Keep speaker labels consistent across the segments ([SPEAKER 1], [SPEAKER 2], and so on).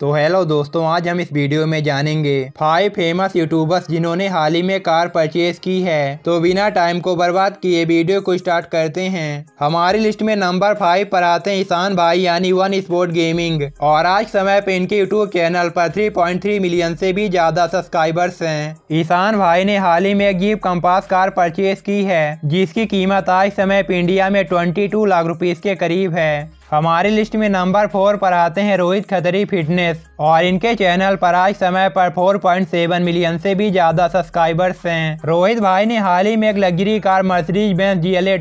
[SPEAKER 1] तो हेलो दोस्तों आज हम इस वीडियो में जानेंगे फाइव फेमस यूट्यूबर्स जिन्होंने हाल ही में कार परचेज की है तो बिना टाइम को बर्बाद किए वीडियो को स्टार्ट करते हैं हमारी लिस्ट में नंबर फाइव पर आते हैं ईशान भाई यानी वन स्पोर्ट गेमिंग और आज समय पे इनके यूट्यूब चैनल पर 3.3 मिलियन से भी ज्यादा सब्सक्राइबर्स है ईशान भाई ने हाल ही में जीप कम्पास कार परचेज की है जिसकी कीमत आज समय पे इंडिया में ट्वेंटी लाख रुपीज के करीब है हमारी लिस्ट में नंबर फोर पर आते हैं रोहित खतरी फिटनेस और इनके चैनल पर आज समय पर 4.7 मिलियन से भी ज्यादा सब्सक्राइबर्स हैं रोहित भाई ने हाल ही में एक luxury car Mercedes Benz GL car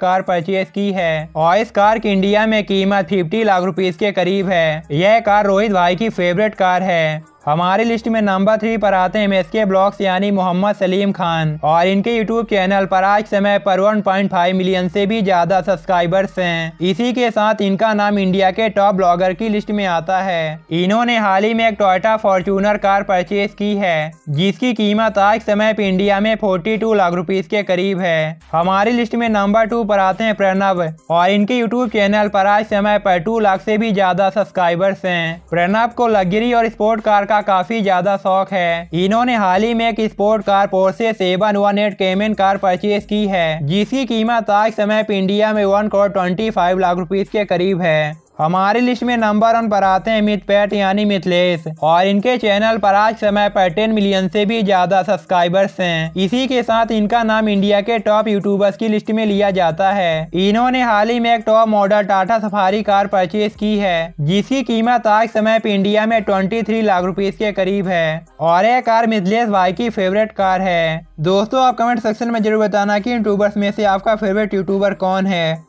[SPEAKER 1] कार परचेज की है और इस कार की इंडिया में कीमत 50 लाख रुपीस के करीब है यह कार रोहित भाई की फेवरेट कार है हमारी लिस्ट में नंबर थ्री पर आते हैं एमएसके ब्लॉक्स यानी मोहम्मद सलीम खान और इनके यूट्यूब चैनल पर आज समय पर 1.5 मिलियन से भी ज्यादा सब्सक्राइबर्स हैं इसी के साथ इनका नाम इंडिया के टॉप ब्लॉगर की लिस्ट में आता है इन्होंने हाल ही में एक टोयटा फॉर्चूनर कार परचेज की है जिसकी कीमत आज समय पर इंडिया में फोर्टी लाख रुपीज के करीब है हमारी लिस्ट में नंबर टू पर आते हैं प्रणब और इनके यूट्यूब चैनल पर आज समय पर टू लाख से भी ज्यादा सब्सक्राइबर्स है प्रणब को लग्जरी और स्पोर्ट कार का का काफी ज्यादा शौक है इन्होंने हाल ही में एक sport car Porsche seven one eight Cayman car purchase की है जिसकी कीमत आज समय इंडिया में one crore twenty five lakh rupees के करीब है हमारी लिस्ट में नंबर वन पर आते हैं मित पैट यानी मिथिलेश और इनके चैनल पर आज समय पर 10 मिलियन से भी ज्यादा सब्सक्राइबर्स हैं इसी के साथ इनका नाम इंडिया के टॉप यूट्यूबर्स की लिस्ट में लिया जाता है इन्होंने हाल ही में एक top model Tata Safari car purchase की है जिसकी कीमत आज समय पर इंडिया में ट्वेंटी लाख रूपीज के करीब है और यह कार मिथिलेश भाई की फेवरेट कार है दोस्तों आप कमेंट सेक्शन में जरूर बताना की यूट्यूबर्स में से आपका फेवरेट यूट्यूबर कौन है